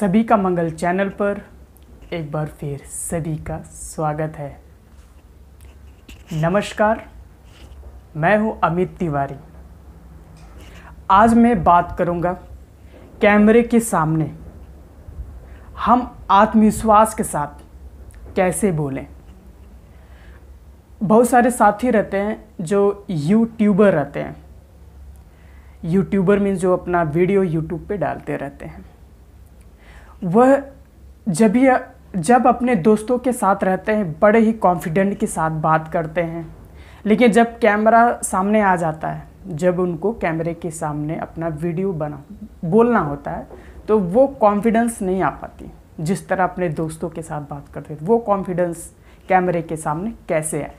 सभी का मंगल चैनल पर एक बार फिर सभी का स्वागत है नमस्कार मैं हूं अमित तिवारी आज मैं बात करूंगा कैमरे के सामने हम आत्मविश्वास के साथ कैसे बोलें बहुत सारे साथी रहते हैं जो यूट्यूबर रहते हैं यूट्यूबर मीन्स जो अपना वीडियो यूट्यूब पे डालते रहते हैं वह जब यह जब अपने दोस्तों के साथ रहते हैं बड़े ही कॉन्फिडेंट के साथ बात करते हैं लेकिन जब कैमरा सामने आ जाता है जब उनको कैमरे के सामने अपना वीडियो बना बोलना होता है तो वो कॉन्फिडेंस नहीं आ पाती जिस तरह अपने दोस्तों के साथ बात करते वो कॉन्फिडेंस कैमरे के सामने कैसे आए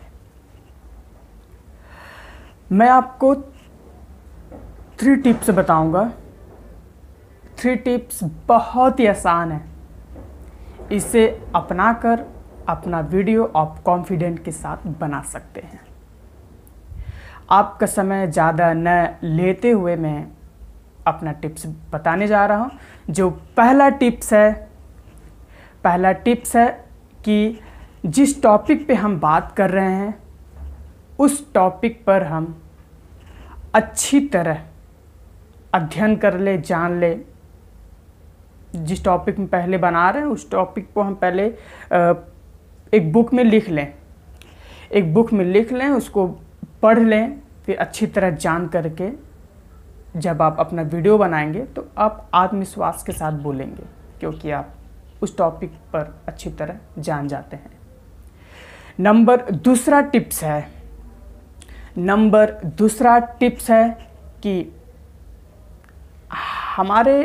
मैं आपको थ्री टिप्स बताऊंगा थ्री टिप्स बहुत ही आसान है इसे अपना कर अपना वीडियो आप कॉन्फिडेंट के साथ बना सकते हैं आपका समय ज़्यादा न लेते हुए मैं अपना टिप्स बताने जा रहा हूँ जो पहला टिप्स है पहला टिप्स है कि जिस टॉपिक पे हम बात कर रहे हैं उस टॉपिक पर हम अच्छी तरह अध्ययन कर ले जान ले जिस टॉपिक में पहले बना रहे हैं उस टॉपिक को हम पहले एक बुक में लिख लें एक बुक में लिख लें उसको पढ़ लें फिर अच्छी तरह जान करके जब आप अपना वीडियो बनाएंगे तो आप आत्मविश्वास के साथ बोलेंगे क्योंकि आप उस टॉपिक पर अच्छी तरह जान जाते हैं नंबर दूसरा टिप्स है नंबर दूसरा टिप्स है कि हमारे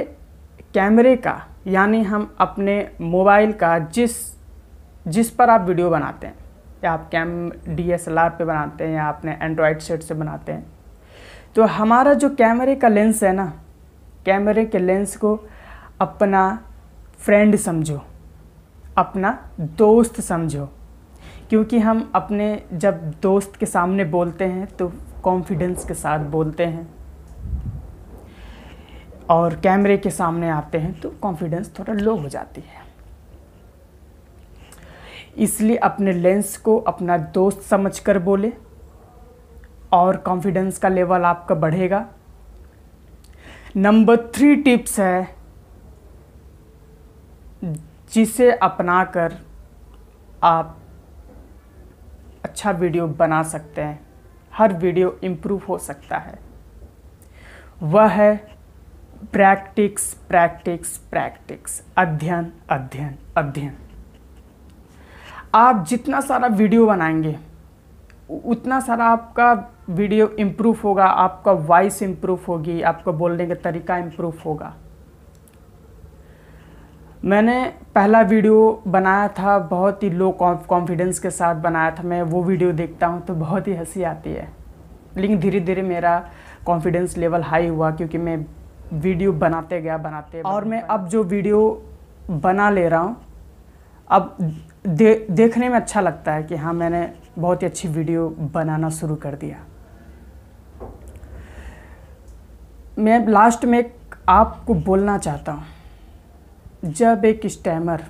कैमरे का यानी हम अपने मोबाइल का जिस जिस पर आप वीडियो बनाते हैं या आप cam D S L R पे बनाते हैं या अपने एंड्रॉयड सेट से बनाते हैं तो हमारा जो कैमरे का लेंस है ना कैमरे के लेंस को अपना फ्रेंड समझो अपना दोस्त समझो क्योंकि हम अपने जब दोस्त के सामने बोलते हैं तो कॉन्फिडेंस के साथ बोलते हैं और कैमरे के सामने आते हैं तो कॉन्फिडेंस थोड़ा लो हो जाती है इसलिए अपने लेंस को अपना दोस्त समझकर बोले और कॉन्फिडेंस का लेवल आपका बढ़ेगा नंबर थ्री टिप्स है जिसे अपनाकर आप अच्छा वीडियो बना सकते हैं हर वीडियो इम्प्रूव हो सकता है वह है प्रैक्टिक्स प्रैक्टिक्स प्रैक्टिक्स अध्ययन अध्ययन अध्ययन आप जितना सारा वीडियो बनाएंगे उतना सारा आपका वीडियो इम्प्रूव होगा आपका वॉइस इम्प्रूव होगी आपका बोलने का तरीका इम्प्रूव होगा मैंने पहला वीडियो बनाया था बहुत ही लो कॉन्फिडेंस के साथ बनाया था मैं वो वीडियो देखता हूँ तो बहुत ही हंसी आती है लेकिन धीरे धीरे मेरा कॉन्फिडेंस लेवल हाई हुआ क्योंकि मैं वीडियो बनाते गया बनाते और मैं अब जो वीडियो बना ले रहा हूँ अब दे, देखने में अच्छा लगता है कि हाँ मैंने बहुत ही अच्छी वीडियो बनाना शुरू कर दिया मैं लास्ट में आपको बोलना चाहता हूँ जब एक स्टैमर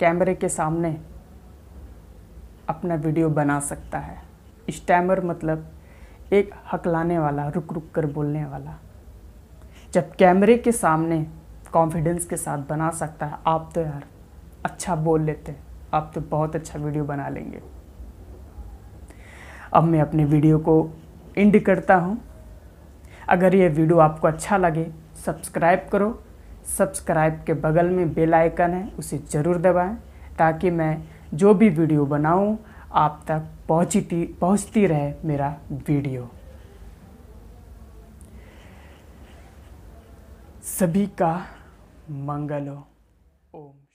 कैमरे के सामने अपना वीडियो बना सकता है स्टैमर मतलब एक हकलाने वाला रुक रुक कर बोलने वाला जब कैमरे के सामने कॉन्फिडेंस के साथ बना सकता है आप तो यार अच्छा बोल लेते हैं आप तो बहुत अच्छा वीडियो बना लेंगे अब मैं अपने वीडियो को इंड करता हूँ अगर ये वीडियो आपको अच्छा लगे सब्सक्राइब करो सब्सक्राइब के बगल में बेल आइकन है उसे ज़रूर दबाएं ताकि मैं जो भी वीडियो बनाऊं आप तक पहुँचती पहुँचती रहे मेरा वीडियो सभी का मंगल हो ओम